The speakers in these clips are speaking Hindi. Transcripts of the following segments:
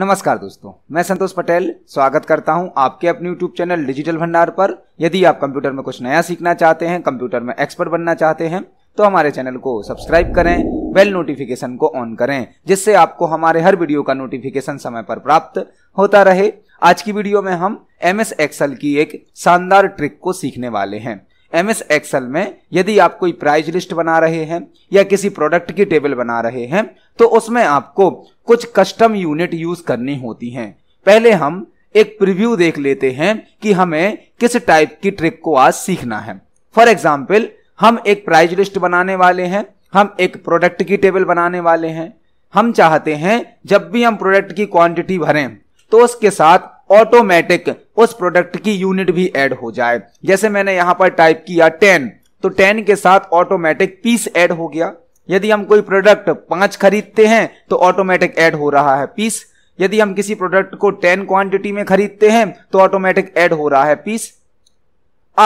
नमस्कार दोस्तों मैं संतोष पटेल स्वागत करता हूं आपके अपने यूट्यूब चैनल डिजिटल भंडार पर यदि आप कंप्यूटर में कुछ नया सीखना चाहते हैं कंप्यूटर में एक्सपर्ट बनना चाहते हैं तो हमारे चैनल को सब्सक्राइब करें बेल नोटिफिकेशन को ऑन करें जिससे आपको हमारे हर वीडियो का नोटिफिकेशन समय पर प्राप्त होता रहे आज की वीडियो में हम एम एस एक्सएल की एक शानदार ट्रिक को सीखने वाले हैं एमएस एक्सएल में यदि आप कोई प्राइज लिस्ट बना रहे हैं या किसी प्रोडक्ट की टेबल बना रहे हैं तो उसमें आपको कुछ कस्टम यूनिट यूज करनी होती हैं पहले हम एक प्रीव्यू देख लेते हैं कि हमें किस टाइप की ट्रिक को आज सीखना है फॉर एग्जाम्पल हम एक प्राइज लिस्ट बनाने वाले हैं हम एक प्रोडक्ट की टेबल बनाने वाले हैं हम चाहते हैं जब भी हम प्रोडक्ट की क्वांटिटी भरें तो उसके साथ ऑटोमेटिक उस प्रोडक्ट की यूनिट भी ऐड हो जाए जैसे मैंने यहां पर टाइप किया टेन तो टेन के साथ ऑटोमेटिक पीस ऐड हो गया यदि हम कोई प्रोडक्ट पांच खरीदते हैं तो ऑटोमेटिक ऐड हो रहा है पीस यदि हम किसी प्रोडक्ट को टेन क्वांटिटी में खरीदते हैं तो ऑटोमेटिक ऐड हो रहा है पीस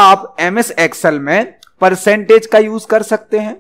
आप एम एस एक्सएल में परसेंटेज का यूज कर सकते हैं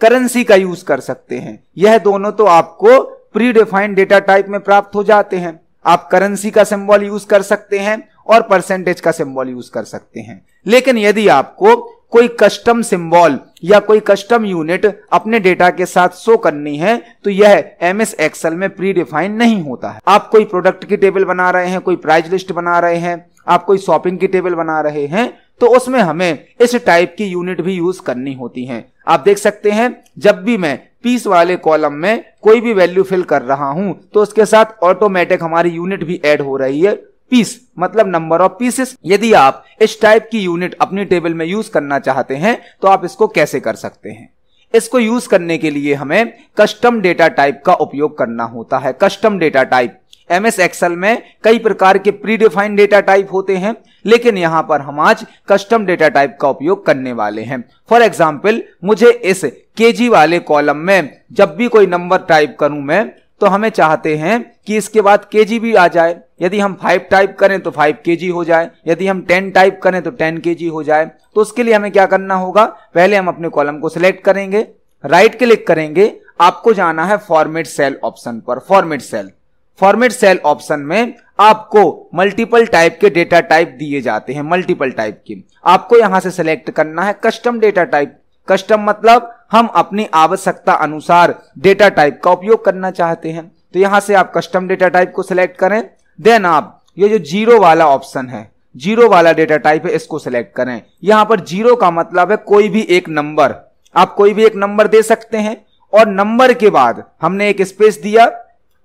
करेंसी का यूज कर सकते हैं यह दोनों तो आपको प्रीडिफाइंड डेटा टाइप में प्राप्त हो जाते हैं आप करेंसी का सिंबल यूज कर सकते हैं और परसेंटेज का सिंबल यूज कर सकते हैं लेकिन यदि आपको कोई कस्टम सिंबल या कोई कस्टम यूनिट अपने डेटा के साथ शो करनी है तो यह एम एस एक्सएल में प्री डिफाइन नहीं होता है आप कोई प्रोडक्ट की टेबल बना रहे हैं कोई प्राइस लिस्ट बना रहे हैं आप कोई शॉपिंग की टेबल बना रहे हैं तो उसमें हमें इस टाइप की यूनिट भी यूज करनी होती है आप देख सकते हैं जब भी मैं पीस वाले कॉलम में कोई भी वैल्यू फिल कर रहा हूं तो उसके साथ ऑटोमेटिक हमारी यूनिट भी ऐड हो रही है पीस मतलब नंबर ऑफ पीसेस यदि आप इस टाइप की यूनिट अपनी टेबल में यूज करना चाहते हैं तो आप इसको कैसे कर सकते हैं इसको यूज करने के लिए हमें कस्टम डेटा टाइप का उपयोग करना होता है custom data type MS S XL में कई प्रकार के प्री डिफाइंड डेटा टाइप होते हैं लेकिन यहाँ पर हम आज कस्टम डेटा टाइप का उपयोग करने वाले हैं फॉर एग्जाम्पल मुझे इस के वाले कॉलम में जब भी कोई नंबर टाइप करूं मैं तो हमें चाहते हैं कि इसके बाद के भी आ जाए यदि हम फाइव टाइप करें तो फाइव के हो जाए यदि हम टेन टाइप करें तो टेन के हो जाए तो उसके लिए हमें क्या करना होगा पहले हम अपने कॉलम को सिलेक्ट करेंगे राइट क्लिक करेंगे आपको जाना है फॉर्मेट सेल ऑप्शन पर format cell format cell option में आपको मल्टीपल टाइप के डेटा टाइप दिए जाते हैं मल्टीपल टाइप के आपको यहां से सिलेक्ट करना है कस्टम डेटा टाइप कस्टम मतलब हम अपनी आवश्यकता अनुसार डेटा टाइप का उपयोग करना चाहते हैं तो यहां से आप कस्टम डेटा टाइप को सिलेक्ट करें देन आप ये जो जीरो वाला ऑप्शन है जीरो वाला डेटा टाइप है इसको सिलेक्ट करें यहां पर जीरो का मतलब है कोई भी एक नंबर आप कोई भी एक नंबर दे सकते हैं और नंबर के बाद हमने एक स्पेस दिया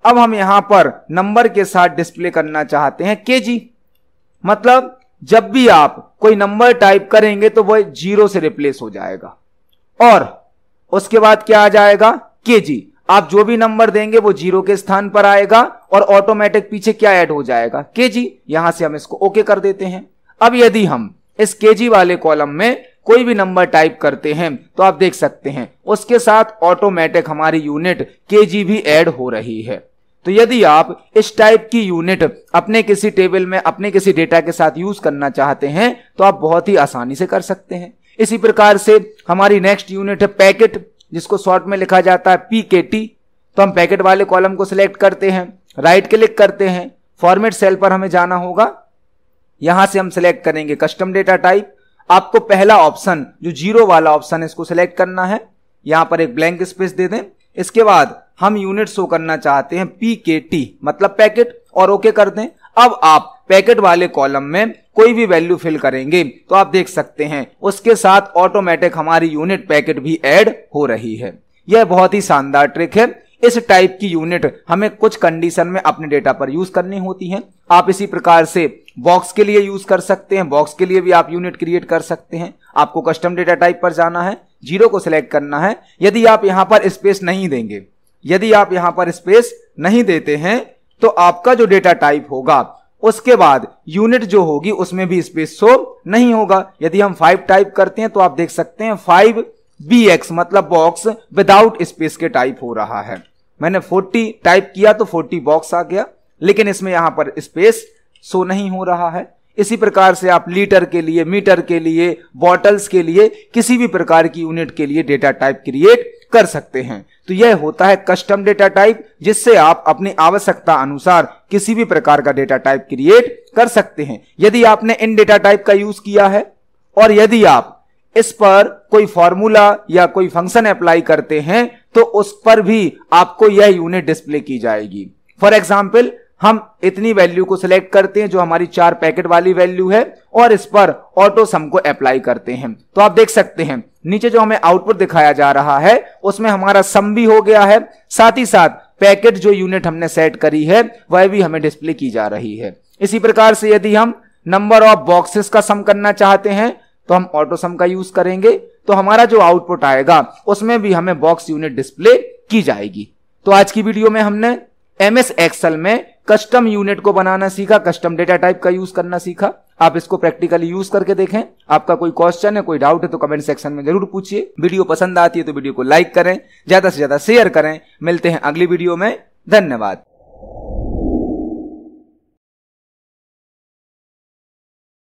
अब हम यहां पर नंबर के साथ डिस्प्ले करना चाहते हैं के जी मतलब जब भी आप कोई नंबर टाइप करेंगे तो वह जीरो से रिप्लेस हो जाएगा और उसके बाद क्या आ जाएगा के जी आप जो भी नंबर देंगे वो जीरो के स्थान पर आएगा और ऑटोमेटिक पीछे क्या ऐड हो जाएगा के जी यहां से हम इसको ओके कर देते हैं अब यदि हम इस के जी वाले कॉलम में कोई भी नंबर टाइप करते हैं तो आप देख सकते हैं उसके साथ ऑटोमेटिक हमारी यूनिट के जी भी ऐड हो रही है तो यदि आप इस टाइप की यूनिट अपने किसी टेबल में अपने किसी डेटा के साथ यूज करना चाहते हैं तो आप बहुत ही आसानी से कर सकते हैं इसी प्रकार से हमारी नेक्स्ट यूनिट है पैकेट जिसको शॉर्ट में लिखा जाता है टी तो हम पैकेट वाले कॉलम को सिलेक्ट करते हैं राइट क्लिक करते हैं फॉर्मेट सेल पर हमें जाना होगा यहां से हम सिलेक्ट करेंगे कस्टम डेटा टाइप आपको पहला ऑप्शन जो जीरो वाला ऑप्शन है इसको सिलेक्ट करना है यहां पर एक ब्लैंक स्पेस दे दें इसके बाद हम यूनिट शो करना चाहते हैं पी के टी मतलब पैकेट और ओके कर दें अब आप पैकेट वाले कॉलम में कोई भी वैल्यू फिल करेंगे तो आप देख सकते हैं उसके साथ ऑटोमेटिक हमारी यूनिट पैकेट भी ऐड हो रही है यह बहुत ही शानदार ट्रिक है इस टाइप की यूनिट हमें कुछ कंडीशन में अपने डेटा पर यूज करनी होती है आप इसी प्रकार से बॉक्स के लिए यूज कर सकते हैं बॉक्स के लिए भी आप यूनिट क्रिएट कर सकते हैं आपको कस्टम डेटा टाइप पर जाना है जीरो को सिलेक्ट करना है यदि आप यहां पर स्पेस नहीं देंगे यदि आप यहां पर स्पेस नहीं देते हैं तो आपका जो डेटा टाइप होगा उसके बाद यूनिट जो होगी उसमें भी स्पेस शो नहीं होगा यदि हम फाइव टाइप करते हैं तो आप देख सकते हैं फाइव बी एक्स मतलब बॉक्स विदाउट स्पेस के टाइप हो रहा है मैंने फोर्टी टाइप किया तो फोर्टी बॉक्स आ गया लेकिन इसमें यहां पर स्पेस शो नहीं हो रहा है इसी प्रकार से आप लीटर के लिए मीटर के लिए बॉटल्स के लिए किसी भी प्रकार की यूनिट के लिए डेटा टाइप क्रिएट कर सकते हैं तो यह होता है कस्टम डेटा टाइप जिससे आप अपनी आवश्यकता अनुसार किसी भी प्रकार का डेटा टाइप क्रिएट कर सकते हैं यदि आपने इन डेटा टाइप का यूज किया है और यदि आप इस पर कोई फॉर्मूला या कोई फंक्शन अप्लाई करते हैं तो उस पर भी आपको यह यूनिट डिस्प्ले की जाएगी फॉर एग्जाम्पल हम इतनी वैल्यू को सिलेक्ट करते हैं जो हमारी चार पैकेट वाली वैल्यू है और इस पर ऑटो सम को अप्लाई करते हैं तो आप देख सकते हैं नीचे जो हमें आउटपुट दिखाया जा रहा है उसमें हमारा सम भी हो गया है साथ ही साथ पैकेट जो यूनिट हमने सेट करी है वह भी हमें डिस्प्ले की जा रही है इसी प्रकार से यदि हम नंबर ऑफ बॉक्सेस का सम करना चाहते हैं तो हम ऑटो सम का यूज करेंगे तो हमारा जो आउटपुट आएगा उसमें भी हमें बॉक्स यूनिट डिस्प्ले की जाएगी तो आज की वीडियो में हमने एम एस एक्सल में कस्टम यूनिट को बनाना सीखा कस्टम डेटा टाइप का यूज करना सीखा आप इसको प्रैक्टिकली यूज करके देखें आपका कोई क्वेश्चन है कोई डाउट है तो कमेंट सेक्शन में जरूर पूछिए वीडियो पसंद आती है तो वीडियो को लाइक करें ज्यादा से ज्यादा शेयर करें मिलते हैं अगली वीडियो में धन्यवाद